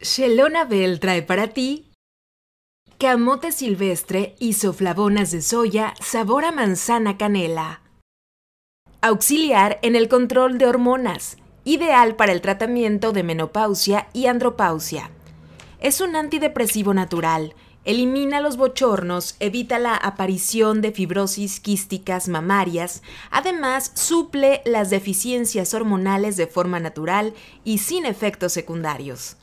Shelona Bell trae para ti camote silvestre y soflabonas de soya sabor a manzana canela. Auxiliar en el control de hormonas, ideal para el tratamiento de menopausia y andropausia. Es un antidepresivo natural, elimina los bochornos, evita la aparición de fibrosis quísticas mamarias, además suple las deficiencias hormonales de forma natural y sin efectos secundarios.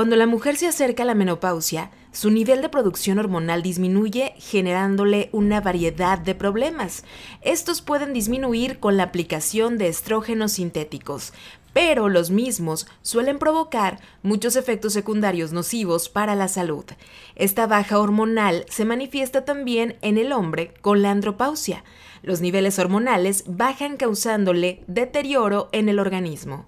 Cuando la mujer se acerca a la menopausia, su nivel de producción hormonal disminuye generándole una variedad de problemas. Estos pueden disminuir con la aplicación de estrógenos sintéticos, pero los mismos suelen provocar muchos efectos secundarios nocivos para la salud. Esta baja hormonal se manifiesta también en el hombre con la andropausia. Los niveles hormonales bajan causándole deterioro en el organismo.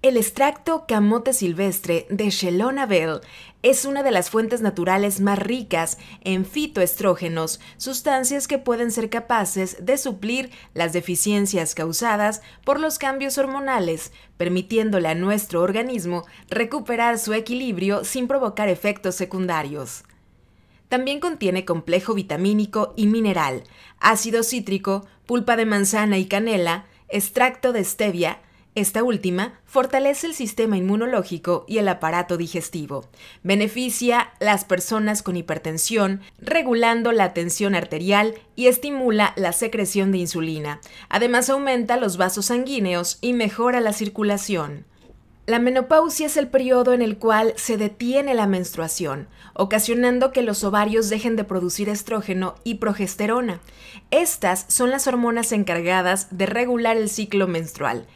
El extracto camote silvestre de Shelona Bell es una de las fuentes naturales más ricas en fitoestrógenos, sustancias que pueden ser capaces de suplir las deficiencias causadas por los cambios hormonales, permitiéndole a nuestro organismo recuperar su equilibrio sin provocar efectos secundarios. También contiene complejo vitamínico y mineral, ácido cítrico, pulpa de manzana y canela, extracto de stevia, esta última fortalece el sistema inmunológico y el aparato digestivo. Beneficia las personas con hipertensión, regulando la tensión arterial y estimula la secreción de insulina. Además aumenta los vasos sanguíneos y mejora la circulación. La menopausia es el periodo en el cual se detiene la menstruación, ocasionando que los ovarios dejen de producir estrógeno y progesterona. Estas son las hormonas encargadas de regular el ciclo menstrual.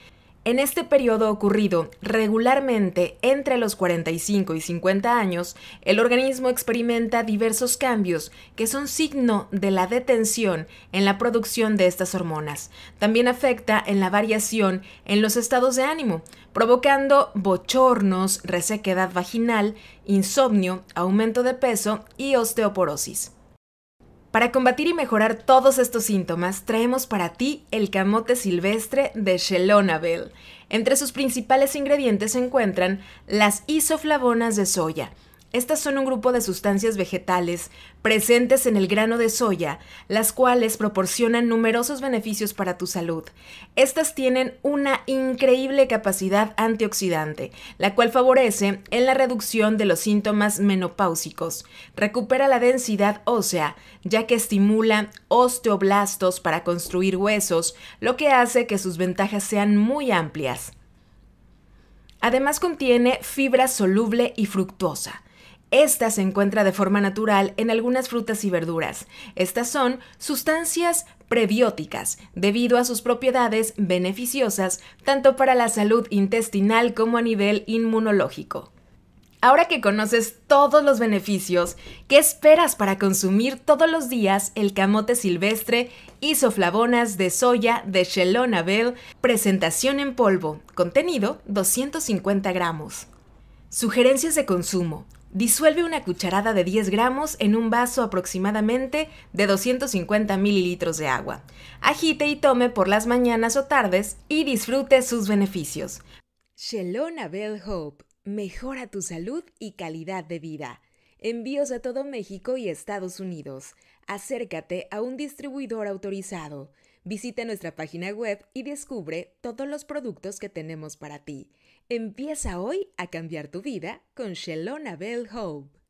En este periodo ocurrido regularmente entre los 45 y 50 años, el organismo experimenta diversos cambios que son signo de la detención en la producción de estas hormonas. También afecta en la variación en los estados de ánimo, provocando bochornos, resequedad vaginal, insomnio, aumento de peso y osteoporosis. Para combatir y mejorar todos estos síntomas, traemos para ti el camote silvestre de Shelonabel. Entre sus principales ingredientes se encuentran las isoflavonas de soya, estas son un grupo de sustancias vegetales presentes en el grano de soya, las cuales proporcionan numerosos beneficios para tu salud. Estas tienen una increíble capacidad antioxidante, la cual favorece en la reducción de los síntomas menopáusicos, recupera la densidad ósea, ya que estimula osteoblastos para construir huesos, lo que hace que sus ventajas sean muy amplias. Además contiene fibra soluble y fructosa, esta se encuentra de forma natural en algunas frutas y verduras. Estas son sustancias prebióticas, debido a sus propiedades beneficiosas tanto para la salud intestinal como a nivel inmunológico. Ahora que conoces todos los beneficios, ¿qué esperas para consumir todos los días el camote silvestre isoflavonas de soya de Shellon Abel, presentación en polvo, contenido 250 gramos? Sugerencias de consumo. Disuelve una cucharada de 10 gramos en un vaso aproximadamente de 250 mililitros de agua. Agite y tome por las mañanas o tardes y disfrute sus beneficios. Shelona Bell Hope. Mejora tu salud y calidad de vida. Envíos a todo México y Estados Unidos. Acércate a un distribuidor autorizado. Visita nuestra página web y descubre todos los productos que tenemos para ti. Empieza hoy a cambiar tu vida con Shelona Bell Hope.